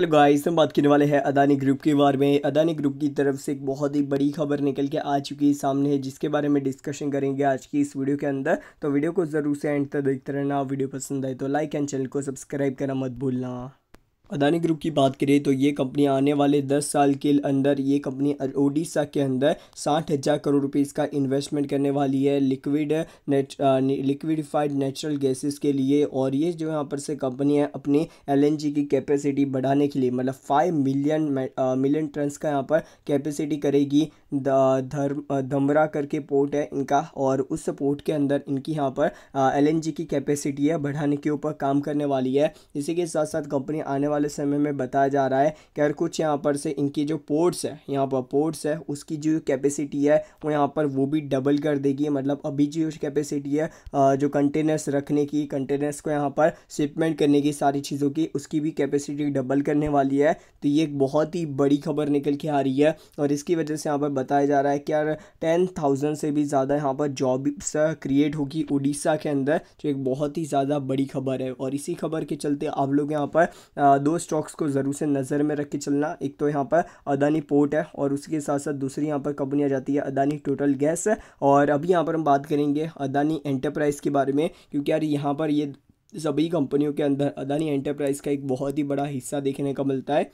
hello guys हम बात करने वाले हैं अदानी ग्रुप के बारे में अदानी ग्रुप की तरफ से एक बहुत ही बड़ी खबर निकल के आ चुकी है सामने है जिसके बारे में डिस्कशन करेंगे आज की इस वीडियो के अंदर तो वीडियो को ज़रूर से एंड तक देखते रहना वीडियो पसंद आए तो लाइक एंड चैनल को सब्सक्राइब करना मत भूलना अदानी ग्रुप की बात करें तो ये कंपनी आने वाले 10 साल के अंदर ये कंपनी ओडिशा के अंदर साठ हज़ार करोड़ रुपए इसका इन्वेस्टमेंट करने वाली है liquid net liquidified natural gases के लिए और ये जो यहाँ पर से कंपनी है अपनी एल की कैपेसिटी बढ़ाने के लिए मतलब फाइव मिलियन मिलियन टन्स का यहाँ पर कैपेसिटी करेगी धर्म धमरा करके पोर्ट है इनका और उस पोर्ट के अंदर इनकी यहाँ पर एल की कैपेसिटी है बढ़ाने के ऊपर काम करने वाली है इसी के साथ साथ कंपनी आने वाले समय में बताया जा रहा है कि अगर कुछ यहाँ पर से इनकी जो पोर्ट्स है यहाँ पर पोर्ट्स है उसकी जो कैपेसिटी है वो यहाँ पर वो भी डबल कर देगी मतलब अभी जो कैपेसिटी है जो कंटेनर्स रखने की कंटेनर्स को यहाँ पर शिपमेंट करने की सारी चीज़ों की उसकी भी कैपेसिटी डबल करने वाली है तो ये एक बहुत ही बड़ी खबर निकल के आ रही है और इसकी वजह से यहाँ पर बताया जा रहा है कि यार टेन से भी ज़्यादा यहाँ पर जॉब्स क्रिएट होगी उड़ीसा के अंदर जो एक बहुत ही ज़्यादा बड़ी खबर है और इसी खबर के चलते आप लोग यहाँ पर दो दो स्टॉक्स को ज़रूर से नज़र में रख के चलना एक तो यहाँ पर अदानी पोर्ट है और उसके साथ साथ दूसरी यहाँ पर कंपनी आ जाती है अदानी टोटल गैस और अभी यहाँ पर हम बात करेंगे अदानी एंटरप्राइज़ के बारे में क्योंकि यार यहाँ पर ये सभी कंपनियों के अंदर अदानी एंटरप्राइज़ का एक बहुत ही बड़ा हिस्सा देखने का मिलता है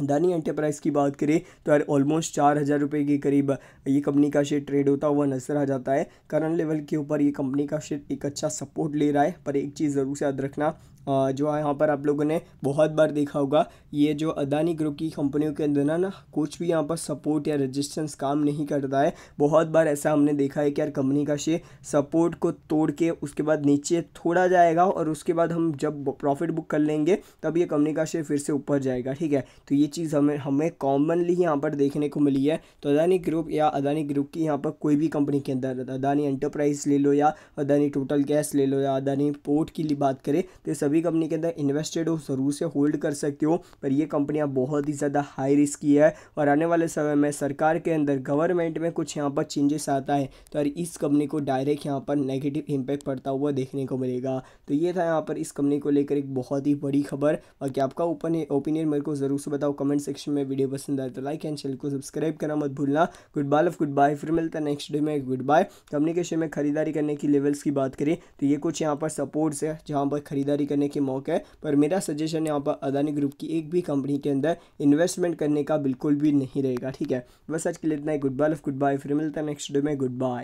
अदानी एंटरप्राइज़ की बात करें तो यार ऑलमोस्ट चार हज़ार रुपये के करीब ये कंपनी का शेयर ट्रेड होता हुआ नजर आ जाता है करंट लेवल के ऊपर ये कंपनी का शेयर एक अच्छा सपोर्ट ले रहा है पर एक चीज़ ज़रूर से याद रखना जो यहाँ पर आप लोगों ने बहुत बार देखा होगा ये जो अदानी ग्रुप की कंपनियों के अंदर ना ना कुछ भी यहाँ पर सपोर्ट या रजिस्टेंस काम नहीं करता है बहुत बार ऐसा हमने देखा है कि यार कंपनी का शेयर सपोर्ट को तोड़ के उसके बाद नीचे थोड़ा जाएगा और उसके बाद हम जब प्रॉफिट बुक कर लेंगे तब ये कंपनी का शेयर फिर से ऊपर जाएगा ठीक है तो ये चीज़ हमें हमें कॉमनली यहाँ पर देखने को मिली है तो अदानी ग्रुप या अदानी ग्रुप की यहाँ पर कोई भी कंपनी के अंदर अदानी एंटरप्राइज ले लो या अदानी टोटल गैस ले लो या अदानी पोर्ट की बात करें तो सभी सभी कंपनी के अंदर इन्वेस्टेड हो ज़रूर से होल्ड कर सकते हो पर ये कंपनियाँ बहुत ही ज़्यादा हाई रिस्क की है और आने वाले समय में सरकार के अंदर गवर्नमेंट में कुछ यहाँ पर चेंजेस आता है तो यार इस कंपनी को डायरेक्ट यहाँ पर नेगेटिव इम्पैक्ट पड़ता हुआ देखने को मिलेगा तो ये था यहाँ पर इस कंपनी को लेकर एक बहुत ही बड़ी खबर बाकी आपका ओपन ओपिनियन मेरे को ज़रूर से बताओ कमेंट सेक्शन में वीडियो पसंद आए तो लाइक एंड चैनल को सब्सक्राइब करना मत भूलना good bye love good bye फिर मिलता है नेक्स्ट डे में गुड बाय कंपनी के शेयर में खरीदारी करने की लेवल्स की बात करें तो ये कुछ यहाँ पर सपोर्ट्स है जहाँ पर खरीदारी करने करने के मौके है पर मेरा सजेशन यहाँ पर अदानी ग्रुप की एक भी कंपनी के अंदर इन्वेस्टमेंट करने का बिल्कुल भी नहीं रहेगा ठीक है बस आज के लिए इतना ही गुड बाय गुड बाय फिर मिलता है नेक्स्ट डे में गुड बाय